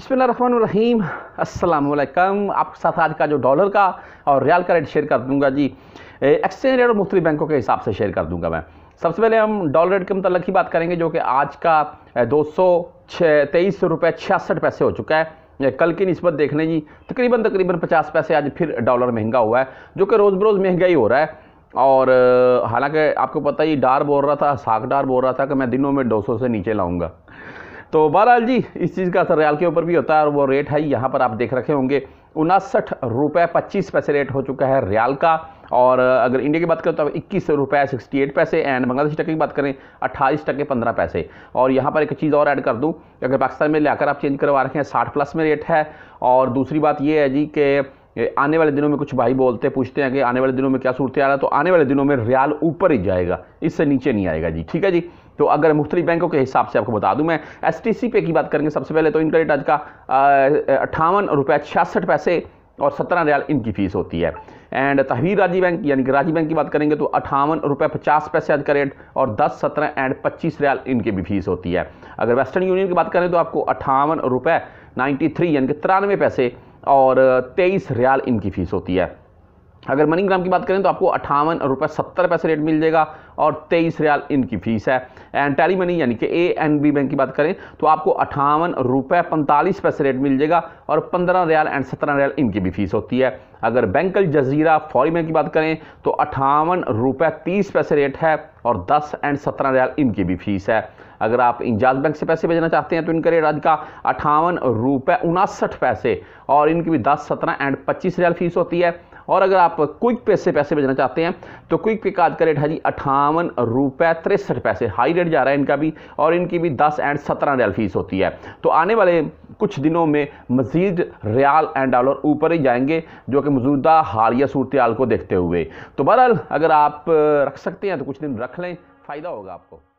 अस्सलाम वालेकुम आपके साथ आज का जो डॉलर का और रियाल का रेट शेयर कर दूंगा जी एक्सचेंज रेट और मुख्तलि बैंकों के हिसाब से शेयर कर दूंगा मैं सबसे पहले हम डॉलर रेट के मतलब की बात करेंगे जो कि आज का दो सौ छः तेईस रुपये छियासठ पैसे हो चुका है कल की नस्बत देख लें जी तकरीबन तकरीबन पचास पैसे आज फिर डॉलर महंगा हुआ है जो कि रोज़ बरोज़ महंगाई हो रहा है और हालांकि आपको पता ही डार बोल रहा था साग डार बोल रहा था कि मैं दिनों में 200 से नीचे लाऊंगा तो बहरहाल जी इस चीज़ का असर तो रियाल के ऊपर भी होता है और वो रेट है यहाँ पर आप देख रखे होंगे उनसठ रुपये पच्चीस पैसे रेट हो चुका है रियाल का और अगर इंडिया की बात करें तो इक्कीस रुपये सिक्सटी एट पैसे एंड बांग्लादेश टके की बात करें अट्ठाईस टके पंद्रह पैसे और यहाँ पर एक चीज़ और ऐड कर दूँ अगर पाकिस्तान में लेकर आप चेंज करवा रखें साठ प्लस में रेट है और दूसरी बात ये है जी कि आने वाले दिनों में कुछ भाई बोलते पूछते हैं कि आने वाले दिनों में क्या सूरत आ रहा है तो आने वाले दिनों में रियाल ऊपर ही जाएगा इससे नीचे नहीं आएगा जी ठीक है जी तो अगर मुख्तलिफ बैंकों के हिसाब से आपको बता दूँ मैं एस टी सी पे की बात करेंगे सबसे पहले तो इनका रेट आज का अट्ठावन रुपये छियासठ पैसे और सत्रह रियाल इनकी फ़ीस होती है एंड तहवीर राजी बैंक यानी कि राजी बैंक की बात करेंगे तो अठावन रुपये पचास पैसे आज का रेट और दस सत्रह एंड पच्चीस रियाल इनकी भी फीस होती है अगर वेस्टर्न यूनियन की बात करें तो आपको अठावन रुपये नाइन्टी थ्री यानी कि तिरानवे पैसे और तेईस रियाल इनकी फ़ीस होती है अगर मनी ग्राम की बात करें तो आपको अठावन रुपये सत्तर पैसे रेट मिल जाएगा और तेईस रियाल इनकी फीस है एंड टैली मनी यानी कि ए एन बी बैंक की बात करें तो आपको अठावन रुपये पैंतालीस पैसे रेट मिल जाएगा और पंद्रह रियाल एंड सत्रह रियाल इनकी भी फीस होती है अगर बैंक जजीरा फौरी बैंक की बात करें तो अठावन रुपये तीस पैसे रेट है और दस एंड सत्रह रियाल इनकी भी फीस है अगर आप इंजाज बैंक से पैसे भेजना चाहते हैं तो इनका रेट आज का अठावन रुपये उनासठ पैसे और इनकी भी दस सत्रह एंड पच्चीस रियाल फीस होती है और अगर आप क्विक पे से पैसे भेजना चाहते हैं तो क्विक पे का आज का रेट है जी अठावन रुपये तिरसठ पैसे हाई रेट जा रहा है इनका भी और इनकी भी दस एंड सत्रह रियाल फीस होती है तो आने वाले कुछ दिनों में मजीद रियाल एंड डॉलर ऊपर ही जाएंगे जो कि मौजूदा हालिया सूरत को देखते हुए तो बहरहाल अगर आप रख सकते हैं तो कुछ दिन रख लें फ़ायदा होगा आपको